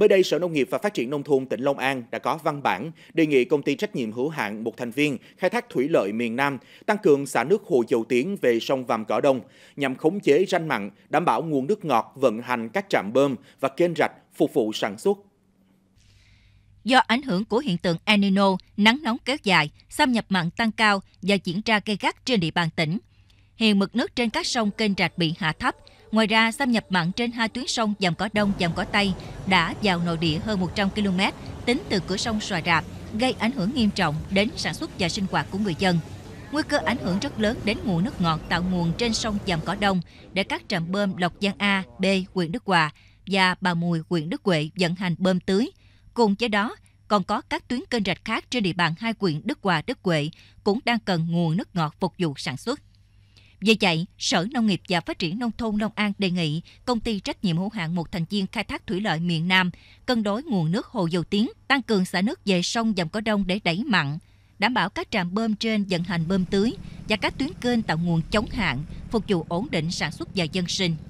Mới đây, Sở Nông nghiệp và Phát triển Nông thôn tỉnh Long An đã có văn bản đề nghị công ty trách nhiệm hữu hạn một thành viên khai thác thủy lợi miền Nam tăng cường xả nước hồ dầu tiếng về sông Vàm Cỏ Đông nhằm khống chế ranh mặn, đảm bảo nguồn nước ngọt vận hành các trạm bơm và kênh rạch phục vụ sản xuất. Do ảnh hưởng của hiện tượng El Nino, nắng nóng kéo dài, xâm nhập mặn tăng cao và diễn ra gây gắt trên địa bàn tỉnh. Hiện mực nước trên các sông kênh rạch bị hạ thấp, Ngoài ra, xâm nhập mặn trên hai tuyến sông Dàm Cỏ Đông, Dàm Cỏ Tây đã vào nội địa hơn 100 km tính từ cửa sông Xoài Rạp, gây ảnh hưởng nghiêm trọng đến sản xuất và sinh hoạt của người dân. Nguy cơ ảnh hưởng rất lớn đến nguồn nước ngọt tạo nguồn trên sông Dàm Cỏ Đông để các trạm bơm Lộc Giang A, B, huyện Đức Hòa và Bà Mùi, huyện Đức Huệ vận hành bơm tưới. Cùng với đó, còn có các tuyến kênh rạch khác trên địa bàn hai huyện Đức Hòa, Đức Huệ cũng đang cần nguồn nước ngọt phục vụ sản xuất. Vì vậy, Sở Nông nghiệp và Phát triển Nông thôn Long An đề nghị công ty trách nhiệm hữu hạn một thành viên khai thác thủy lợi miền Nam cân đối nguồn nước hồ dầu tiếng, tăng cường xả nước về sông dòng có đông để đẩy mặn, đảm bảo các trạm bơm trên vận hành bơm tưới và các tuyến kênh tạo nguồn chống hạn, phục vụ ổn định sản xuất và dân sinh.